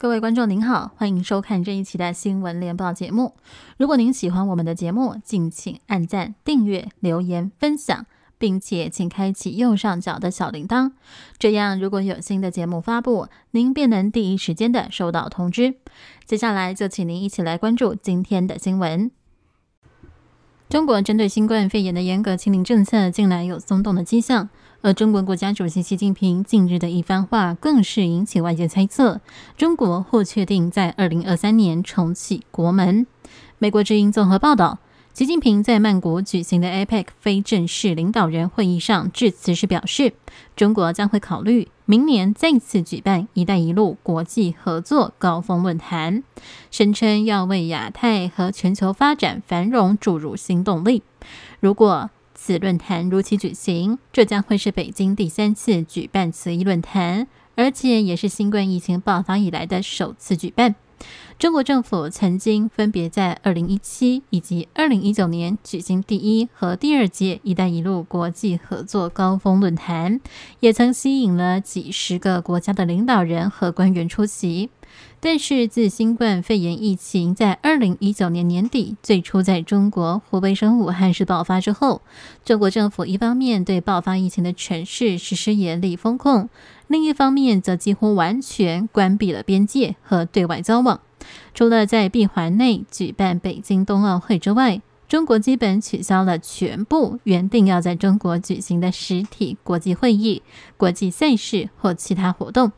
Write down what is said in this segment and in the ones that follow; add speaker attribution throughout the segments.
Speaker 1: 各位观众您好，欢迎收看这一期的新闻联播节目。如果您喜欢我们的节目，敬请按赞、订阅、留言、分享，并且请开启右上角的小铃铛，这样如果有新的节目发布，您便能第一时间的收到通知。接下来就请您一起来关注今天的新闻。中国针对新冠肺炎的严格清零政策，近来有松动的迹象。而中国国家主席习近平近日的一番话，更是引起外界猜测：中国或确定在2023年重启国门。美国之音综合报道，习近平在曼谷举行的 APEC 非正式领导人会议上致辞时表示，中国将会考虑明年再次举办“一带一路”国际合作高峰论坛，声称要为亚太和全球发展繁荣注入新动力。如果此论坛如期举行，这将会是北京第三次举办此一论坛，而且也是新冠疫情爆发以来的首次举办。中国政府曾经分别在二零一七以及二零一九年举行第一和第二届“一带一路”国际合作高峰论坛，也曾吸引了几十个国家的领导人和官员出席。但是，自新冠肺炎疫情在二零一九年年底最初在中国湖北省武汉市爆发之后，中国政府一方面对爆发疫情的城市实施严厉风控，另一方面则几乎完全关闭了边界和对外交往。除了在闭环内举办北京冬奥会之外，中国基本取消了全部原定要在中国举行的实体国际会议、国际赛事或其他活动。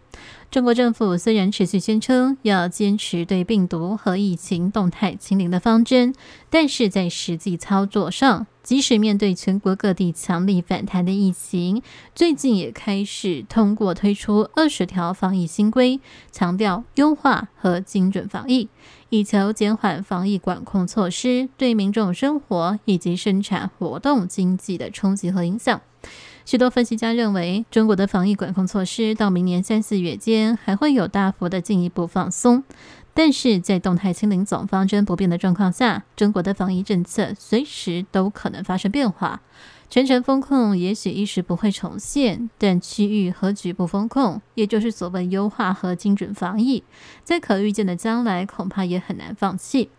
Speaker 1: 中国政府虽然持续宣称要坚持对病毒和疫情动态清零的方针，但是在实际操作上，即使面对全国各地强力反弹的疫情，最近也开始通过推出二十条防疫新规，强调优化和精准防疫，以求减缓防疫管控措施对民众生活以及生产活动、经济的冲击和影响。许多分析家认为，中国的防疫管控措施到明年三四月间还会有大幅的进一步放松。但是在动态清零总方针不变的状况下，中国的防疫政策随时都可能发生变化。全程风控也许一时不会重现，但区域和局部风控，也就是所谓优化和精准防疫，在可预见的将来恐怕也很难放弃。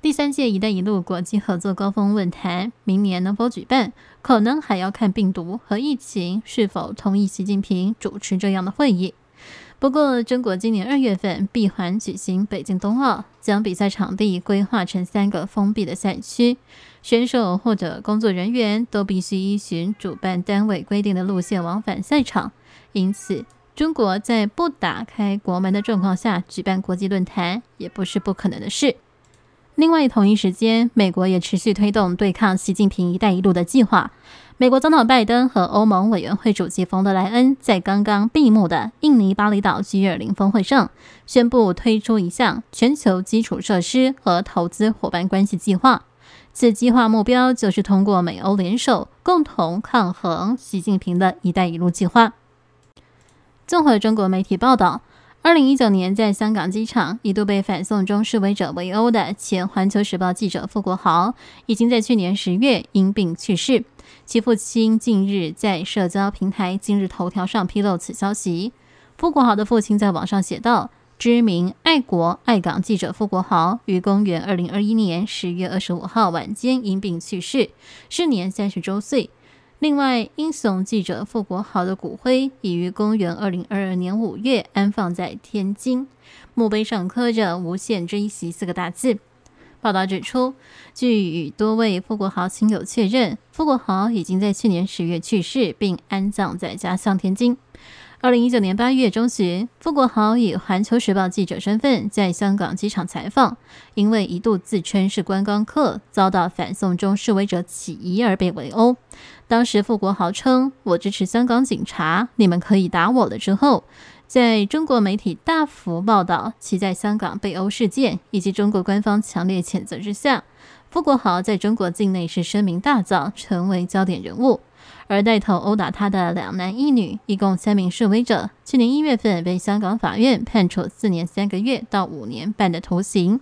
Speaker 1: 第三届“一带一路”国际合作高峰论坛明年能否举办，可能还要看病毒和疫情是否同意习近平主持这样的会议。不过，中国今年二月份闭环举行北京冬奥，将比赛场地规划成三个封闭的赛区，选手或者工作人员都必须依循主办单位规定的路线往返赛场，因此，中国在不打开国门的状况下举办国际论坛也不是不可能的事。另外，同一时间，美国也持续推动对抗习近平“一带一路”的计划。美国总统拜登和欧盟委员会主席冯德莱恩在刚刚闭幕的印尼巴厘岛 g 尔林峰会上，宣布推出一项全球基础设施和投资伙伴关系计划。此计划目标就是通过美欧联手，共同抗衡习近平的“一带一路”计划。综合中国媒体报道。二零一九年，在香港机场一度被反送中示威者围殴的前《环球时报》记者傅国豪，已经在去年十月因病去世。其父亲近日在社交平台今日头条上披露此消息。傅国豪的父亲在网上写道：“知名爱国爱港记者傅国豪，于公元二零二一年十月二十五号晚间因病去世，是年三十周岁。”另外，英雄记者傅国豪的骨灰已于公元二零二二年五月安放在天津，墓碑上刻着“无限追袭”四个大字。报道指出，据与多位傅国豪亲友确认，傅国豪已经在去年十月去世，并安葬在家乡天津。二零一九年八月中旬，傅国豪以环球时报记者身份在香港机场采访，因为一度自称是观光客，遭到反送中示威者起疑而被围殴。当时，傅国豪称：“我支持香港警察，你们可以打我了。”之后，在中国媒体大幅报道其在香港被殴事件以及中国官方强烈谴责之下，傅国豪在中国境内是声名大噪，成为焦点人物。而带头殴打他的两男一女，一共三名示威者，去年一月份被香港法院判处四年三个月到五年半的徒刑。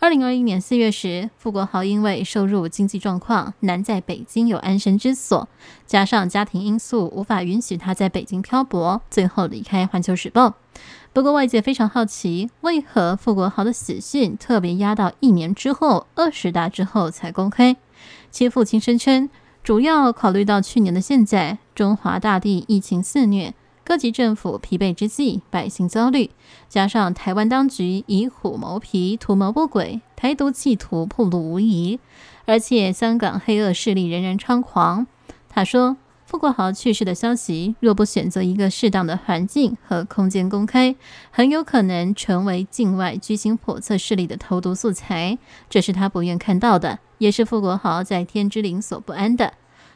Speaker 1: 二零二一年四月时，傅国豪因为收入经济状况难在北京有安身之所，加上家庭因素，无法允许他在北京漂泊，最后离开环球时报。不过外界非常好奇，为何傅国豪的死讯特别压到一年之后二十大之后才公开？其父亲声称，主要考虑到去年的现在，中华大地疫情肆虐。各级政府疲惫之际，百姓焦虑，加上台湾当局以虎谋皮，图谋不轨，台独企图暴露无遗。而且，香港黑恶势力仍然猖狂。他说，傅国豪去世的消息若不选择一个适当的环境和空间公开，很有可能成为境外居心叵测势力的投毒素材，这是他不愿看到的，也是傅国豪在天之灵所不安的。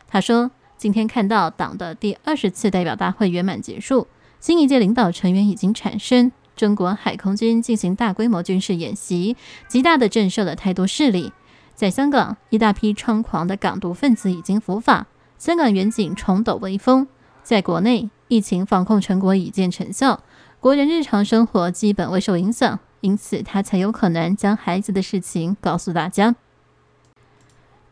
Speaker 1: 他说。今天看到党的第二十次代表大会圆满结束，新一届领导成员已经产生。中国海空军进行大规模军事演习，极大的震慑了太多势力。在香港，一大批猖狂的港独分子已经伏法，香港远景重抖威风。在国内，疫情防控成果已见成效，国人日常生活基本未受影响，因此他才有可能将孩子的事情告诉大家。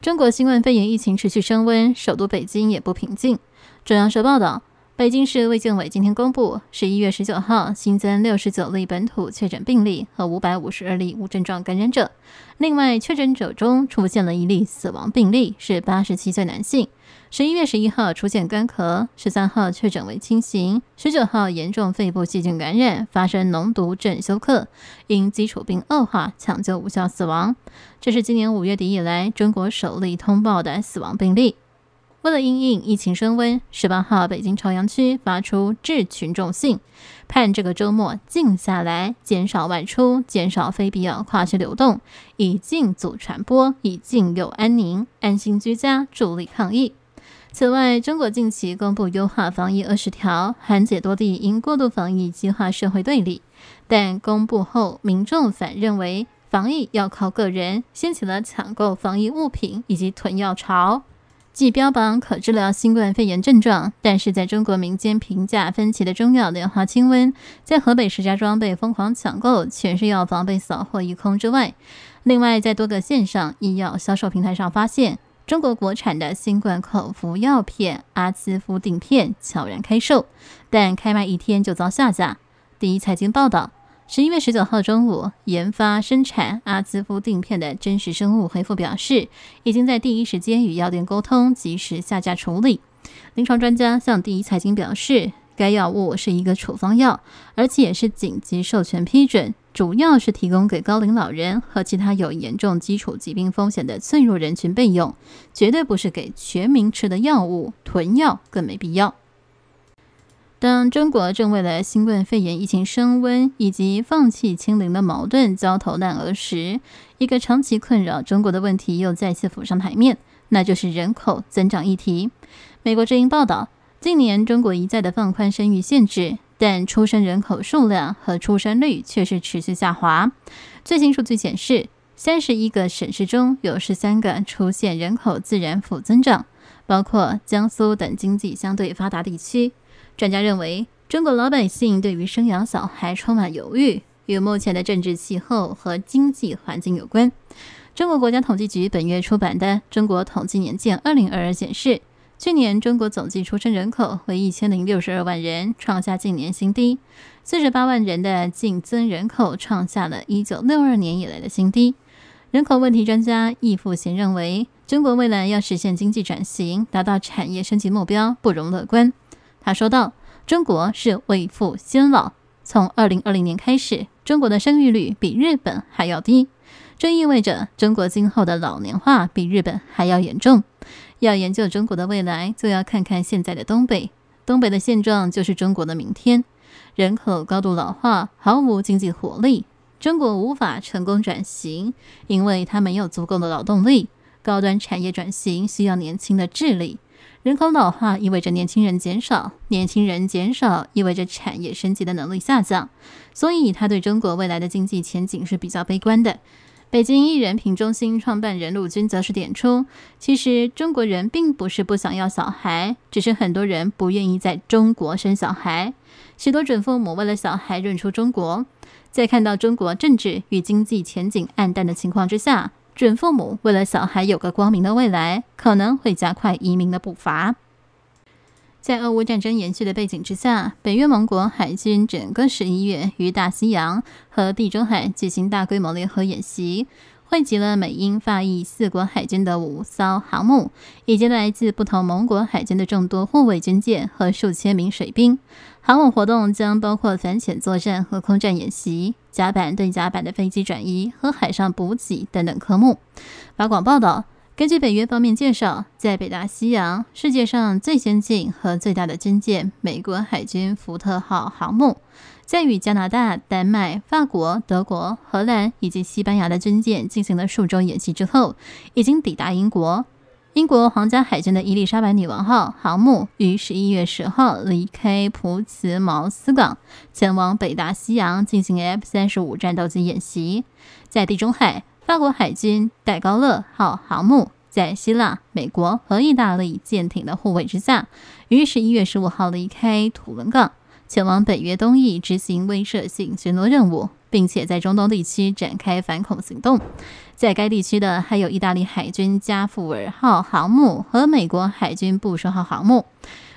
Speaker 1: 中国新冠肺炎疫情持续升温，首都北京也不平静。中央社报道，北京市卫健委今天公布，十一月十九号新增六十九例本土确诊病例和五百五十二例无症状感染者。另外，确诊者中出现了一例死亡病例，是八十七岁男性。十一月十一号出现干咳，十三号确诊为轻型，十九号严重肺部细菌感染，发生脓毒症休克，因基础病恶化，抢救无效死亡。这是今年五月底以来中国首例通报的死亡病例。为了应应疫情升温，十八号北京朝阳区发出致群众信，盼这个周末静下来，减少外出，减少非必要跨区流动，以静阻传播，以静佑安宁，安心居家，助力抗疫。此外，中国近期公布优化防疫二十条，缓解多地因过度防疫激化社会对立。但公布后，民众反认为防疫要靠个人，掀起了抢购防疫物品以及囤药潮。既标榜可治疗新冠肺炎症状，但是在中国民间评价分歧的中药莲花清瘟，在河北石家庄被疯狂抢购，全市药房被扫货一空。之外，另外在多个线上医药销售平台上发现。中国国产的新冠口服药片阿兹夫定片悄然开售，但开卖一天就遭下架。第一财经报道，十一月十九号中午，研发生产阿兹夫定片的真实生物回复表示，已经在第一时间与药店沟通，及时下架处理。临床专家向第一财经表示，该药物是一个处方药，而且也是紧急授权批准。主要是提供给高龄老人和其他有严重基础疾病风险的脆弱人群备用，绝对不是给全民吃的药物。囤药更没必要。当中国正为了新冠肺炎疫情升温以及放弃清零的矛盾焦头烂额时，一个长期困扰中国的问题又再次浮上台面，那就是人口增长议题。美国之音报道，近年中国一再的放宽生育限制。但出生人口数量和出生率却是持续下滑。最新数据显示，三十一个省市中有十三个出现人口自然负增长，包括江苏等经济相对发达地区。专家认为，中国老百姓对于生养小孩充满犹豫，与目前的政治气候和经济环境有关。中国国家统计局本月出版的《中国统计年鉴二零二二》显示。去年中国总计出生人口为一千零六十二万人，创下近年新低；四十八万人的净增人口，创下了一九六二年以来的新低。人口问题专家易富贤认为，中国未来要实现经济转型、达到产业升级目标，不容乐观。他说道：“中国是未富先老，从二零二零年开始，中国的生育率比日本还要低。”这意味着中国今后的老龄化比日本还要严重。要研究中国的未来，就要看看现在的东北。东北的现状就是中国的明天：人口高度老化，毫无经济活力。中国无法成功转型，因为它没有足够的劳动力。高端产业转型需要年轻的智力，人口老化意味着年轻人减少，年轻人减少意味着产业升级的能力下降。所以，他对中国未来的经济前景是比较悲观的。北京艺人品中心创办人陆军则是点出，其实中国人并不是不想要小孩，只是很多人不愿意在中国生小孩。许多准父母为了小孩认出中国，在看到中国政治与经济前景暗淡的情况之下，准父母为了小孩有个光明的未来，可能会加快移民的步伐。在俄乌战争延续的背景之下，北约盟国海军整个十一月于大西洋和地中海举行大规模联合演习，汇集了美英法意四国海军的五艘航母，以及来自不同盟国海军的众多护卫军舰和数千名水兵。航母活动将包括反潜作战和空战演习、甲板对甲板的飞机转移和海上补给等等科目。法广报道。根据北约方面介绍，在北大西洋，世界上最先进和最大的军舰——美国海军“福特”号航母，在与加拿大、丹麦、法国、德国、荷兰以及西班牙的军舰进行了数周演习之后，已经抵达英国。英国皇家海军的“伊丽莎白女王”号航母于十一月十号离开普茨茅斯港，前往北大西洋进行 F 三十五战斗机演习，在地中海。法国海军戴高乐号航母在希腊、美国和意大利舰艇的护卫之下，于十一月十五号离开土伦港，前往北约东翼执行威慑性巡逻任务，并且在中东地区展开反恐行动。在该地区的还有意大利海军加富尔号航母和美国海军布什号航母。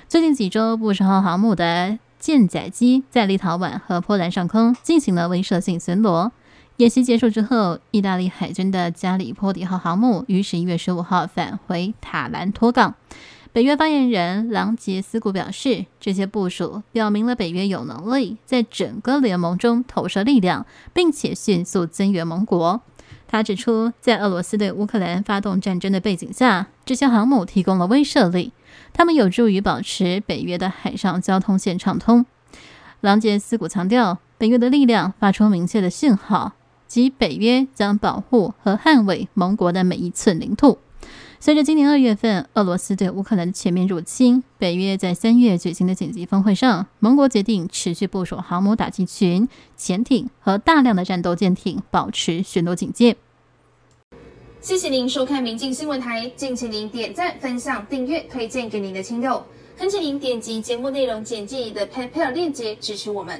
Speaker 1: 最近几周，布什号航母的舰载机在立陶宛和波兰上空进行了威慑性巡逻。演习结束之后，意大利海军的加里波迪号航母于十一月十五号返回塔兰托港。北约发言人朗杰斯古表示，这些部署表明了北约有能力在整个联盟中投射力量，并且迅速增援盟国。他指出，在俄罗斯对乌克兰发动战争的背景下，这些航母提供了威慑力，它们有助于保持北约的海上交通线畅通。朗杰斯古强调，北约的力量发出明确的信号。即北约将保护和捍卫盟国的每一寸领土。随着今年二月份俄罗斯对乌克兰的全面入侵，北约在三月举行的紧急峰会上，盟国决定持续部署航母打击群、潜艇和大量的战斗舰艇，保持巡逻警戒。谢谢您收看明镜新闻台，敬请您点赞、分享、订阅、推荐给您的亲友，恳请您点击节目内容简介的 PayPal 链接支持我们。